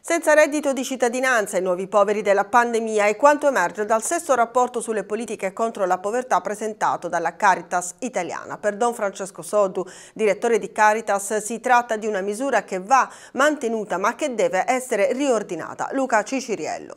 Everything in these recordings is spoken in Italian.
Senza reddito di cittadinanza, i nuovi poveri della pandemia è quanto emerge dal sesto rapporto sulle politiche contro la povertà presentato dalla Caritas italiana. Per Don Francesco Soddu, direttore di Caritas, si tratta di una misura che va mantenuta ma che deve essere riordinata. Luca Ciciriello.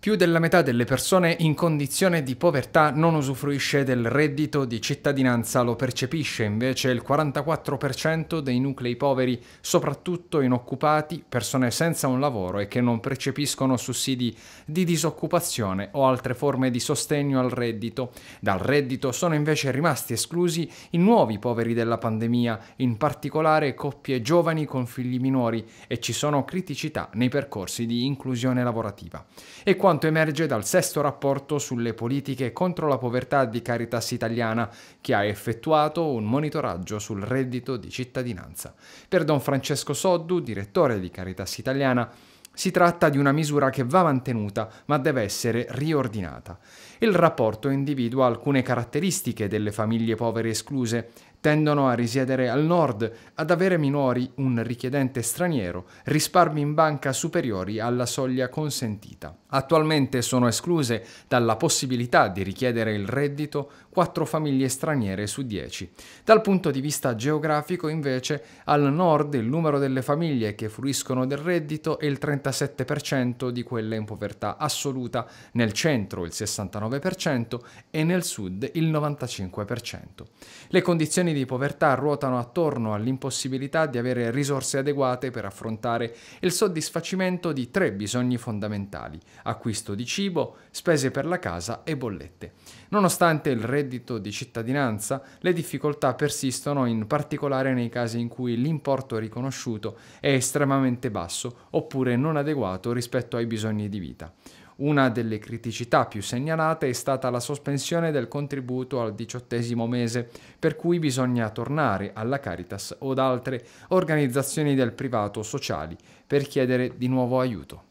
Più della metà delle persone in condizione di povertà non usufruisce del reddito di cittadinanza, lo percepisce invece il 44% dei nuclei poveri, soprattutto inoccupati, persone senza un lavoro e che non percepiscono sussidi di disoccupazione o altre forme di sostegno al reddito. Dal reddito sono invece rimasti esclusi i nuovi poveri della pandemia, in particolare coppie giovani con figli minori e ci sono criticità nei percorsi di inclusione lavorativa. E quanto emerge dal sesto rapporto sulle politiche contro la povertà di Caritas Italiana, che ha effettuato un monitoraggio sul reddito di cittadinanza. Per Don Francesco Soddu, direttore di Caritas Italiana, si tratta di una misura che va mantenuta ma deve essere riordinata. Il rapporto individua alcune caratteristiche delle famiglie povere escluse. Tendono a risiedere al nord, ad avere minori un richiedente straniero, risparmi in banca superiori alla soglia consentita. Attualmente sono escluse dalla possibilità di richiedere il reddito 4 famiglie straniere su 10. Dal punto di vista geografico, invece, al nord il numero delle famiglie che fruiscono del reddito è il 30 47% di quelle in povertà assoluta, nel centro il 69% e nel sud il 95%. Le condizioni di povertà ruotano attorno all'impossibilità di avere risorse adeguate per affrontare il soddisfacimento di tre bisogni fondamentali, acquisto di cibo, spese per la casa e bollette. Nonostante il reddito di cittadinanza, le difficoltà persistono in particolare nei casi in cui l'importo riconosciuto è estremamente basso oppure non adeguato rispetto ai bisogni di vita. Una delle criticità più segnalate è stata la sospensione del contributo al diciottesimo mese, per cui bisogna tornare alla Caritas o ad altre organizzazioni del privato o sociali per chiedere di nuovo aiuto.